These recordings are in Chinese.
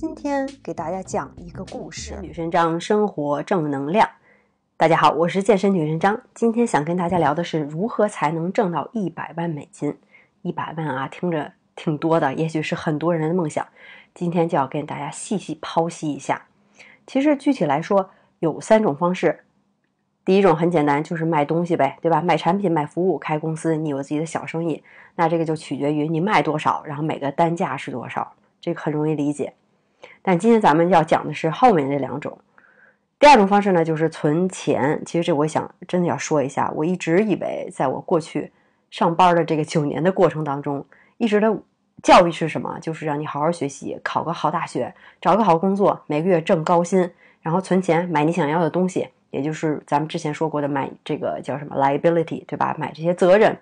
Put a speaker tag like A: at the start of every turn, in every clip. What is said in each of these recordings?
A: 今天给大家讲一个故事，女神张生活正能量。大家好，我是健身女神张。今天想跟大家聊的是如何才能挣到一百万美金？一百万啊，听着挺多的，也许是很多人的梦想。今天就要跟大家细细剖析一下。其实具体来说有三种方式。第一种很简单，就是卖东西呗，对吧？卖产品、卖服务、开公司，你有自己的小生意，那这个就取决于你卖多少，然后每个单价是多少，这个很容易理解。但今天咱们要讲的是后面这两种。第二种方式呢，就是存钱。其实这我想真的要说一下，我一直以为在我过去上班的这个九年的过程当中，一直的教育是什么？就是让你好好学习，考个好大学，找个好工作，每个月挣高薪，然后存钱买你想要的东西，也就是咱们之前说过的买这个叫什么 liability 对吧？买这些责任。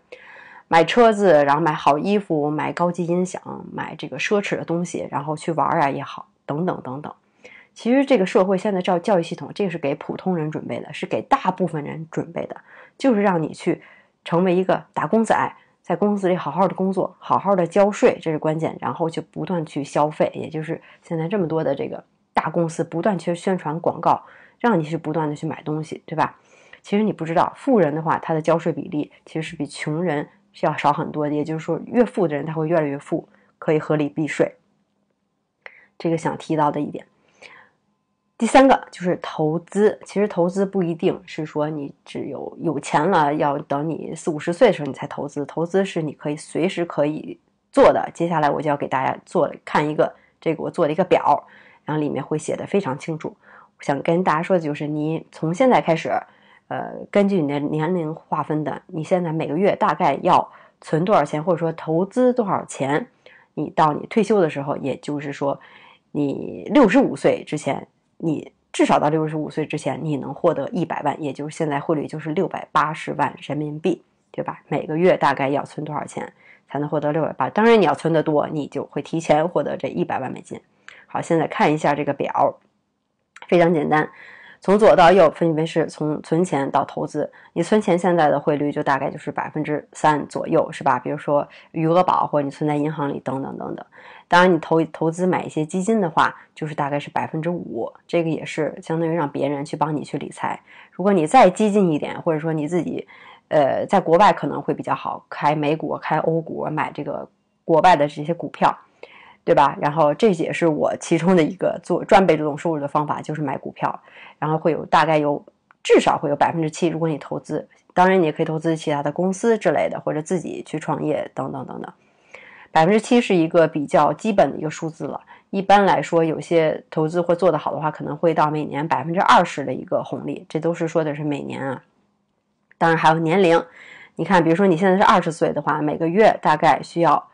A: 买车子，然后买好衣服，买高级音响，买这个奢侈的东西，然后去玩啊也好，等等等等。其实这个社会现在照教育系统，这个是给普通人准备的，是给大部分人准备的，就是让你去成为一个打工仔，在公司里好好的工作，好好的交税，这是关键，然后就不断去消费，也就是现在这么多的这个大公司不断去宣传广告，让你去不断的去买东西，对吧？其实你不知道，富人的话，他的交税比例其实是比穷人。是要少很多的，也就是说，越富的人他会越来越富，可以合理避税。这个想提到的一点。第三个就是投资，其实投资不一定是说你只有有钱了，要等你四五十岁的时候你才投资，投资是你可以随时可以做的。接下来我就要给大家做看一个这个我做的一个表，然后里面会写的非常清楚。想跟大家说的就是，你从现在开始。呃，根据你的年龄划分的，你现在每个月大概要存多少钱，或者说投资多少钱，你到你退休的时候，也就是说，你六十五岁之前，你至少到六十五岁之前，你能获得一百万，也就是现在汇率就是六百八十万人民币，对吧？每个月大概要存多少钱才能获得六百八？当然你要存的多，你就会提前获得这一百万美金。好，现在看一下这个表，非常简单。从左到右分别是从存钱到投资。你存钱现在的汇率就大概就是百分之三左右，是吧？比如说余额宝或者你存在银行里等等等等。当然你投投资买一些基金的话，就是大概是百分之五，这个也是相当于让别人去帮你去理财。如果你再激进一点，或者说你自己，呃，在国外可能会比较好，开美股、开欧股，买这个国外的这些股票。对吧？然后这也是我其中的一个做赚被动收入的方法，就是买股票，然后会有大概有至少会有百分之七。如果你投资，当然你也可以投资其他的公司之类的，或者自己去创业等等等等。百分之七是一个比较基本的一个数字了。一般来说，有些投资会做得好的话，可能会到每年百分之二十的一个红利。这都是说的是每年啊。当然还有年龄，你看，比如说你现在是二十岁的话，每个月大概需要。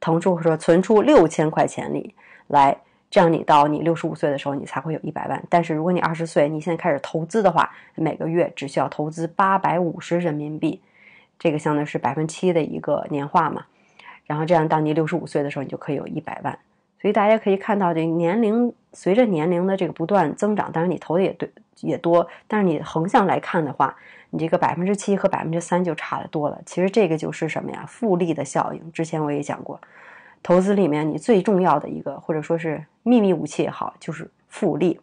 A: 腾出说存出六千块钱里来，这样你到你六十五岁的时候，你才会有一百万。但是如果你二十岁，你现在开始投资的话，每个月只需要投资八百五十人民币，这个相当于是百分之七的一个年化嘛。然后这样，到你六十五岁的时候，你就可以有一百万。所以大家可以看到，这年龄随着年龄的这个不断增长，当然你投的也对。也多，但是你横向来看的话，你这个百分之七和百分之三就差得多了。其实这个就是什么呀？复利的效应。之前我也讲过，投资里面你最重要的一个，或者说是秘密武器也好，就是复利。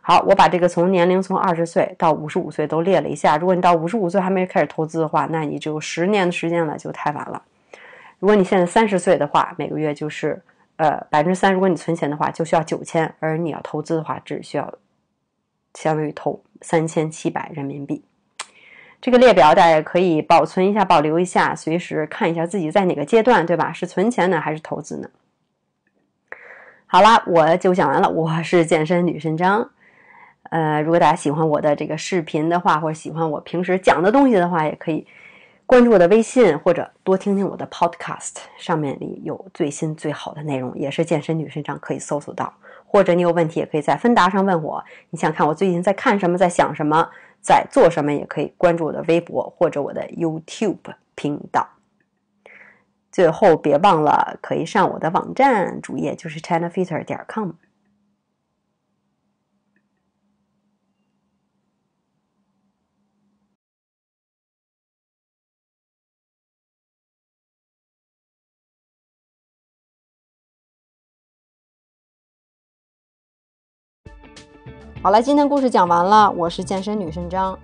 A: 好，我把这个从年龄从二十岁到五十五岁都列了一下。如果你到五十五岁还没开始投资的话，那你只有十年的时间了，就太晚了。如果你现在三十岁的话，每个月就是呃百分之三，如果你存钱的话，就需要九千；而你要投资的话，只需要。相当于投三千七百人民币，这个列表大家可以保存一下，保留一下，随时看一下自己在哪个阶段，对吧？是存钱呢，还是投资呢？好啦，我就讲完了。我是健身女神张，呃，如果大家喜欢我的这个视频的话，或者喜欢我平时讲的东西的话，也可以。关注我的微信或者多听听我的 podcast，上面里有最新最好的内容，也是健身女神上可以搜索到。或者你有问题也可以在芬达上问我。你想看我最近在看什么，在想什么，在做什么，也可以关注我的微博或者我的 YouTube 频道。最后别忘了可以上我的网站，主页就是 c h i n a f e t t e r 点 com。好了，今天故事讲完了。我是健身女神张，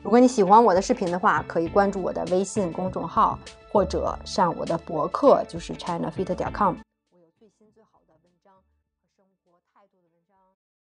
A: 如果你喜欢我的视频的话，可以关注我的微信公众号，或者上我的博客，就是 chinafit.com。